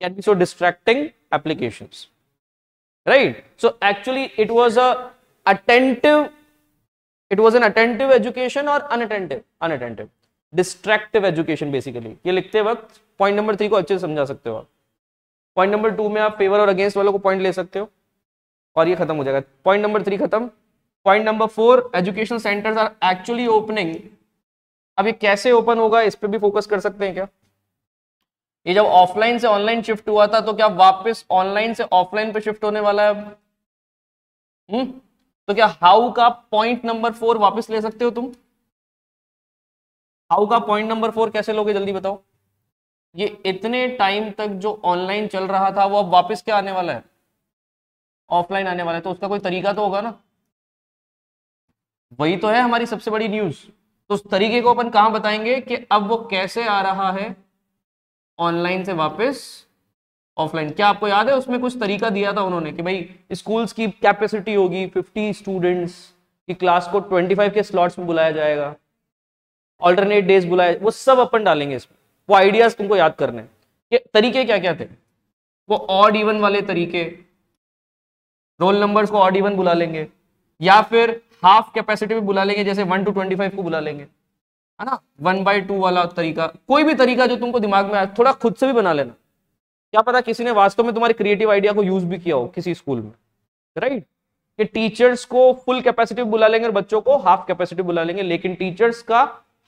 can be so distracting applications right so actually it was a attentive it was an attentive education or unattentive unattentive distractive education basically ये लिखते वक्त point number three को अच्छे से समझा सकते हो आप पॉइंट नंबर टू में आप फेवर और अगेंस्ट वालों को पॉइंट ले सकते हो और ये खत्म हो जाएगा पॉइंट नंबर थ्री खत्म point number four education centres are actually opening अब ये कैसे ओपन होगा इस पर भी फोकस कर सकते हैं क्या ये जब ऑफलाइन से ऑनलाइन शिफ्ट हुआ था तो क्या वापस ऑनलाइन से ऑफलाइन पे शिफ्ट होने वाला है हम्म तो क्या हाउ का पॉइंट नंबर फोर वापस ले सकते हो तुम हाउ का पॉइंट नंबर फोर कैसे लोगे जल्दी बताओ ये इतने टाइम तक जो ऑनलाइन चल रहा था वो अब वापस क्या आने वाला है ऑफलाइन आने वाला है तो उसका कोई तरीका तो होगा ना वही तो है हमारी सबसे बड़ी न्यूज तो उस तरीके को अपन कहा बताएंगे कि अब वो कैसे आ रहा है ऑनलाइन से वापस ऑफलाइन क्या आपको याद है उसमें कुछ तरीका दिया था उन्होंने कि भाई स्कूल्स की कैपेसिटी होगी 50 स्टूडेंट्स की क्लास को 25 के स्लॉट्स में बुलाया जाएगा ऑल्टरनेट डेज बुलाया वो सब अपन डालेंगे इसमें वो आइडियाज तुमको याद करने के तरीके क्या क्या थे वो ऑड इवन वाले तरीके रोल नंबर को ऑड इवन बुला लेंगे या फिर हाफ कैपेसिटी में बुला लेंगे जैसे वन टू ट्वेंटी फाइव को बुला लेंगे है ना वन बाई टू वाला तरीका कोई भी तरीका जो तुमको दिमाग में आया थोड़ा खुद से भी बना लेना क्या पता किसी ने वास्तव में तुम्हारे क्रिएटिव आइडिया को यूज भी किया हो किसी स्कूल में राइट कि टीचर्स को फुल कैपेसिटी बुला लेंगे बच्चों को हाफ कैपेसिटी बुला लेंगे लेकिन टीचर्स का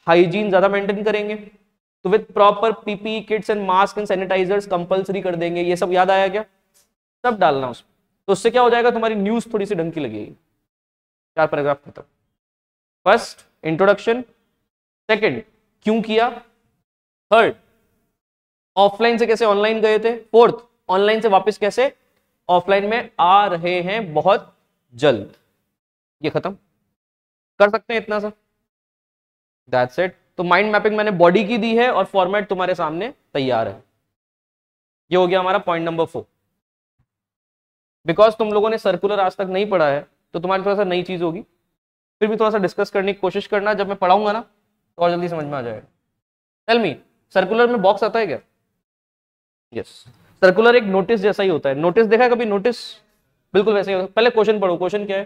हाइजीन ज्यादा मेंटेन करेंगे तो with proper PP kits and mask and sanitisers compulsory कर देंगे ये सब याद आया क्या सब डालना उसमें तो उससे क्या हो जाएगा तुम्हारी न्यूज थोड़ी सी ढंग की लगेगी चार पैराग्राफ खत्म फर्स्ट इंट्रोडक्शन सेकंड क्यों किया थर्ड ऑफलाइन से कैसे ऑनलाइन गए थे फोर्थ ऑनलाइन से वापस कैसे ऑफलाइन में आ रहे हैं बहुत जल्द ये खत्म कर सकते हैं इतना सा दैट्स इट तो माइंड मैपिंग मैंने बॉडी की दी है और फॉर्मेट तुम्हारे सामने तैयार है ये हो गया हमारा पॉइंट नंबर फोर बिकॉज तुम लोगों ने सर्कुलर आज तक नहीं पढ़ा है तो तुम्हारी थोड़ा सा नई चीज होगी फिर भी थोड़ा सा डिस्कस करने की कोशिश करना जब मैं पढ़ाऊंगा ना तो और जल्दी समझ में आ जाएगा टेल मी सर्कुलर में बॉक्स आता है क्या यस सर्कुलर एक नोटिस जैसा ही होता है नोटिस देखा है कभी नोटिस बिल्कुल वैसे ही होता है पहले क्वेश्चन पढ़ो क्वेश्चन क्या है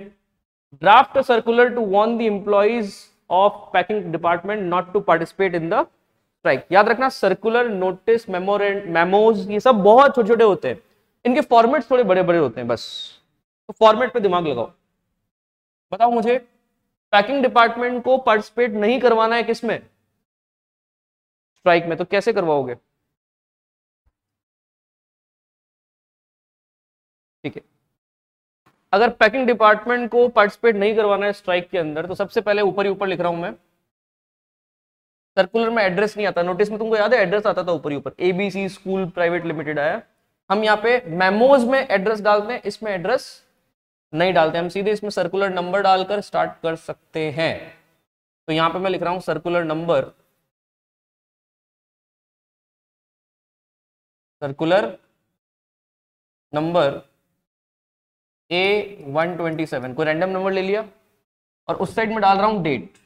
draft circular to warn the employees of packing department not to participate in the strike याद रखना सर्कुलर नोटिस मेमोज ये सब बहुत छोटे छोटे होते हैं इनके फॉर्मेट थोड़े बड़े बड़े होते हैं बस तो फॉर्मेट पे दिमाग लगाओ बताओ मुझे पैकिंग डिपार्टमेंट को पार्टिसिपेट नहीं करवाना है किसमें स्ट्राइक में तो कैसे करवाओगे ठीक है अगर पैकिंग डिपार्टमेंट को पार्टिसिपेट नहीं करवाना है स्ट्राइक के अंदर तो सबसे पहले ऊपर ही ऊपर लिख रहा हूं मैं सर्कुलर में एड्रेस नहीं आता नोटिस में तुमको याद है एड्रेस आता था ऊपर ही ऊपर एबीसी स्कूल प्राइवेट लिमिटेड आया हम यहाँ पे मेमोज में एड्रेस डालते हैं इसमें एड्रेस नहीं डालते हम सीधे इसमें सर्कुलर नंबर डालकर स्टार्ट कर सकते हैं तो यहां पे मैं लिख रहा हूं circular number circular number A one twenty seven कोई रैंडम नंबर ले लिया और उस साइड में डाल रहा हूं डेट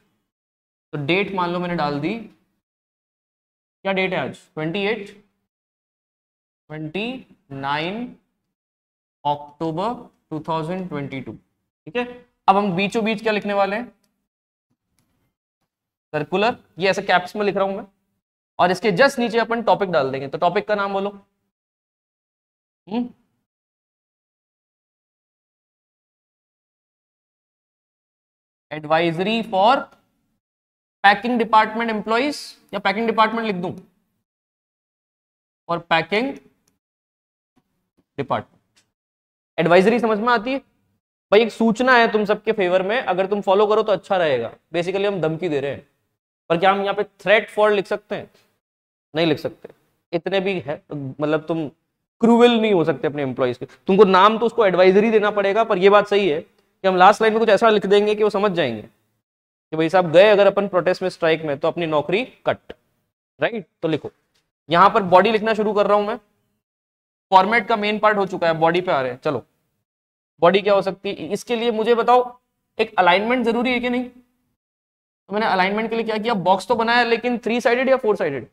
तो डेट मान लो मैंने डाल दी क्या डेट है आज twenty eight twenty nine October 2022 ठीक है अब हम बीचों बीच क्या लिखने वाले हैं सर्कुलर ये ऐसे कैप्स में लिख रहा हूं मैं और इसके जस्ट नीचे अपन टॉपिक डाल देंगे तो टॉपिक का नाम बोलो हुँ? Advisory for packing department employees या पैकिंग डिपार्टमेंट लिख दूं फॉर पैकिंग डिपार्टमेंट एडवाइजरी समझ में आती है भाई एक सूचना है तुम सबके फेवर में अगर तुम फॉलो करो तो अच्छा रहेगा बेसिकली हम धमकी दे रहे हैं पर क्या हम यहाँ पे थ्रेट फॉर लिख सकते हैं नहीं लिख सकते इतने भी है मतलब तुम क्रूवल नहीं हो सकते अपने एम्प्लॉयज के तुमको नाम तो उसको एडवाइजरी देना पड़ेगा पर यह बात सही है कि हम लास्ट लाइन में कुछ ऐसा लिख देंगे कि वो समझ जाएंगे कि भाई साहब गए अगर अपन प्रोटेस्ट में स्ट्राइक में तो अपनी नौकरी कट राइट तो लिखो यहां पर बॉडी लिखना शुरू कर रहा हूं मैं फॉर्मेट का मेन पार्ट हो चुका है बॉडी पे आ रहे हैं चलो बॉडी क्या हो सकती है इसके लिए मुझे बताओ एक अलाइनमेंट जरूरी है कि नहीं तो मैंने अलाइनमेंट के लिए क्या किया बॉक्स तो बनाया लेकिन थ्री साइडेड या four sided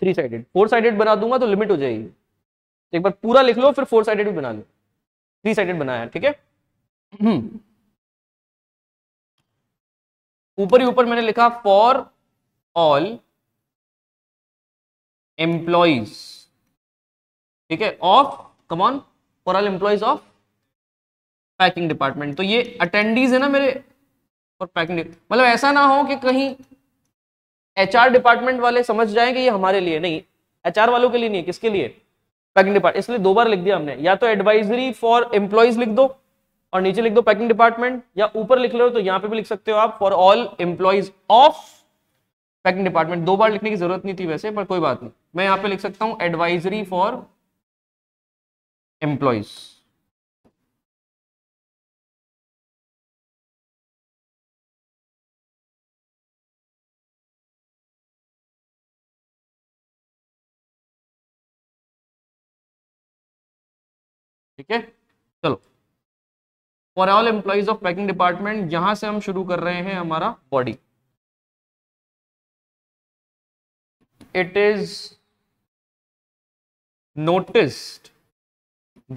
three sided four sided बना दूंगा तो लिमिट हो जाएगी तो एक बार पूरा लिख लो फिर फोर साइडेड भी बना लो थ्री साइडेड बनाया ठीक है ऊपर ही ऊपर मैंने लिखा फॉर ऑल एम्प्लॉइज ठीक है of common for all employees of packing department तो ये अटेंडीज है ना मेरे और पैकिंग मतलब ऐसा ना हो कि कहीं एचआर डिपार्टमेंट वाले समझ जाएं कि ये हमारे लिए नहीं एचआर वालों के लिए नहीं किसके लिए पैकिंग डिपार्टमेंट इसलिए दो बार लिख दिया हमने या तो एडवाइजरी फॉर एम्प्लॉयज लिख दो और नीचे लिख दो पैकिंग डिपार्टमेंट या ऊपर लिख लो तो यहाँ पे भी लिख सकते हो आप for all employees of packing department दो बार लिखने की जरूरत नहीं थी वैसे पर कोई बात नहीं मैं यहाँ पे लिख सकता हूँ एडवाइजरी फॉर एम्प्लॉयज ठीक है चलो for all employees of packing department यहां से हम शुरू कर रहे हैं हमारा body it is notice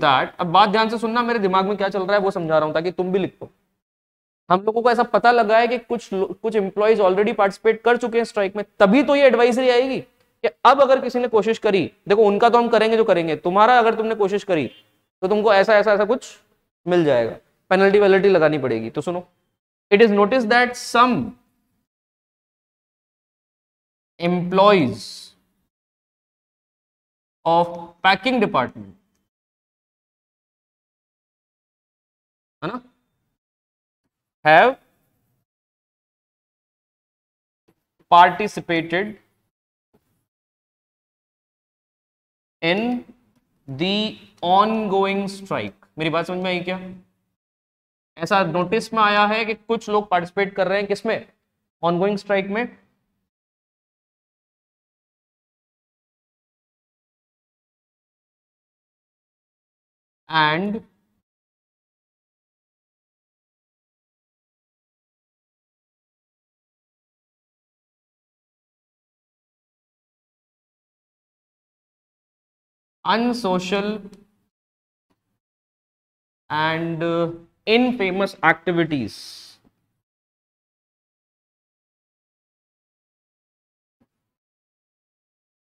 that अब बात ध्यान से सुनना मेरे दिमाग में क्या चल रहा है वो समझा रहा हूं ताकि तुम भी लिख दो हम लोगों को ऐसा पता लगा है कि कुछ कुछ एम्प्लॉयज ऑलरेडी पार्टिसिपेट कर चुके हैं स्ट्राइक में तभी तो ये एडवाइजरी आएगी कि अब अगर किसी ने कोशिश करी देखो उनका तो हम करेंगे जो करेंगे तुम्हारा अगर तुमने कोशिश करी तो तुमको ऐसा ऐसा ऐसा कुछ मिल जाएगा पेनल्टी वेनल्टी लगानी पड़ेगी तो सुनो it is notice that some employees of packing department है ना have participated in the on going strike मेरी बात समझ में आई क्या ऐसा नोटिस में आया है कि कुछ लोग पार्टिसिपेट कर रहे हैं किसमें ऑन गोइंग स्ट्राइक में and unsocial and infamous activities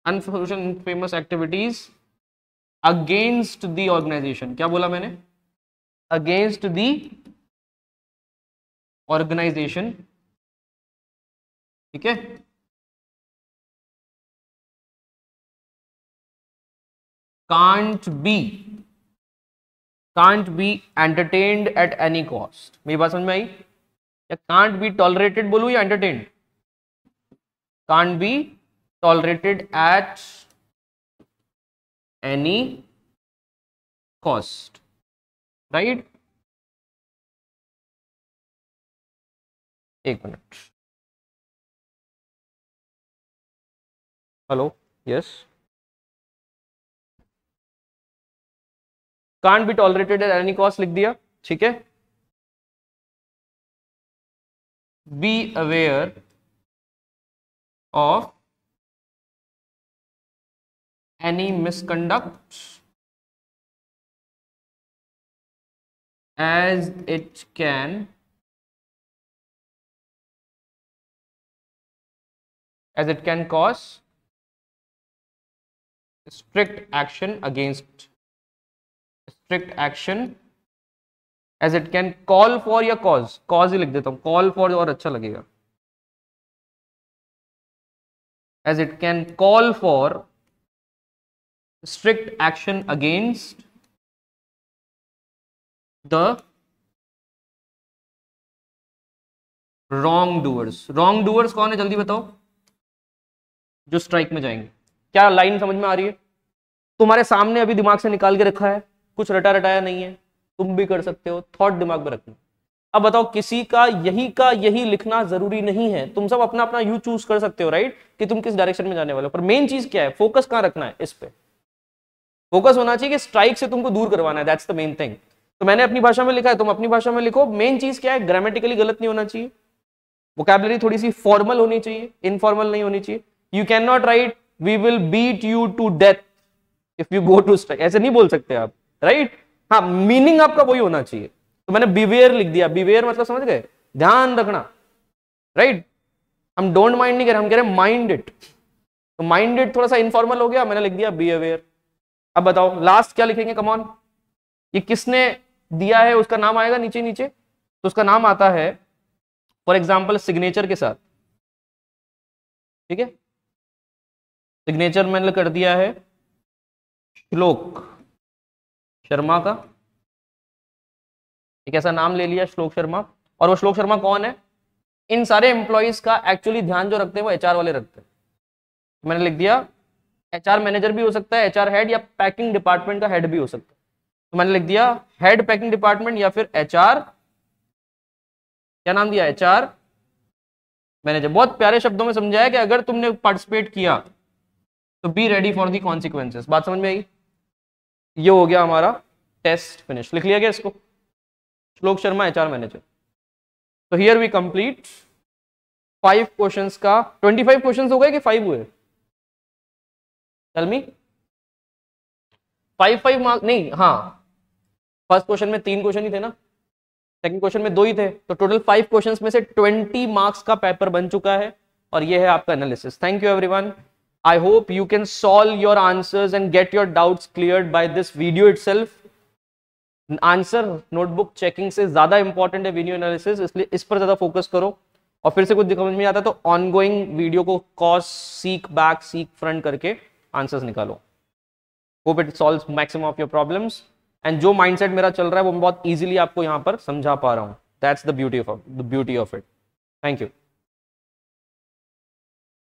unsocial infamous activities against the organisation क्या बोला मैंने अगेंस्ट दी ऑर्गेनाइजेशन ठीक है can't be can't be entertained at any cost मेरी बात में आई can't be tolerated बोलूँ या entertained can't be tolerated at any cost right एक minute. Hello. yes. Can't be tolerated at any cost लिख दिया ठीक है be aware of any misconduct as it can as it can cause strict action against strict action as it can call for या cause cause ही लिख देता हूं call for और अच्छा लगेगा as it can call for strict against the wrong doers wrong doers कौन है जल्दी बताओ जो स्ट्राइक में जाएंगे क्या लाइन समझ में आ रही है तुम्हारे सामने अभी दिमाग से निकाल के रखा है कुछ रटा रटाया नहीं है तुम भी कर सकते हो थॉट दिमाग में रखना अब बताओ किसी का यही का यही लिखना जरूरी नहीं है तुम सब अपना अपना यू चूज कर सकते हो राइट कि तुम किस डायरेक्शन में जाने वाले हो पर मेन चीज क्या है फोकस कहां रखना है इस पे फोकस होना चाहिए कि स्ट्राइक से तुमको दूर करवाना है दैट्स द मेन थिंग तो मैंने अपनी भाषा में लिखा है तुम अपनी भाषा में लिखो मेन चीज क्या है ग्रामेटिकली गलत नहीं होना चाहिए वोकेबलरी थोड़ी सी फॉर्मल होनी चाहिए इनफॉर्मल नहीं होनी चाहिए you can not write we will beat you to death if you go to strike ऐसे नहीं बोल सकते आप राइट हाँ मीनिंग आपका वही होना चाहिए तो मैंने बिवेयर लिख दिया बिवेयर मतलब समझ गए ध्यान रखना राइट हम डोंट माइंड नहीं कह रहे हम कह रहे माइंड इट तो माइंड इट थोड़ा सा इनफॉर्मल हो गया मैंने लिख दिया बी अवेयर अब बताओ लास्ट क्या लिखेंगे कमॉन ये किसने दिया है उसका नाम आएगा नीचे नीचे तो उसका नाम आता है फॉर एग्जाम्पल सिग्नेचर के साथ ठीक है सिग्नेचर मैंने कर दिया है श्लोक शर्मा का एक ऐसा नाम ले लिया श्लोक शर्मा और वो श्लोक शर्मा कौन है इन सारे एम्प्लॉयज का एक्चुअली ध्यान जो रखते हैं वो एचआर वाले रखते हैं मैंने लिख दिया एच मैनेजर भी हो सकता है एच हेड या पैकिंग डिपार्टमेंट का हेड भी हो सकता है तो मैंने लिख दिया हेड पैकिंग डिपार्टमेंट या फिर एच क्या नाम दिया एच मैनेजर बहुत प्यारे शब्दों में समझाया कि अगर तुमने पार्टिसिपेट किया तो be ready for the consequences बात समझ में आई ये हो गया हमारा टेस्ट फिनिश लिख लिया गया इसको श्लोक शर्मा एचआर मैनेजर तो here we complete five question का ट्वेंटी फाइव क्वेश्चन हो गए कि फाइव हुए चलमी फाइव फाइव मार्क नहीं हाँ फर्स्ट क्वेश्चन में तीन क्वेश्चन ही थे ना सेकंड क्वेश्चन में दो ही थे तो टोटल फाइव क्वेश्चंस में से ट्वेंटी मार्क्स का पेपर बन चुका है और ये है आपका analysis thank you everyone I hope you can can your your and get get your clear cleared this video itself answer notebook checking से ज्यादा इंपॉर्टेंट है वीडियो एनालिसिस इसलिए इस पर ज्यादा फोकस करो और फिर से कुछ समझ में आता है तो ऑनगोइंग वीडियो को cause seek back seek front करके आंसर्स निकालो hope it solve maximum of your problems and जो माइंडसेट मेरा चल रहा है वो मैं बहुत इजीली आपको यहाँ पर समझा पा रहा हूँ that's the beauty of the beauty of it thank you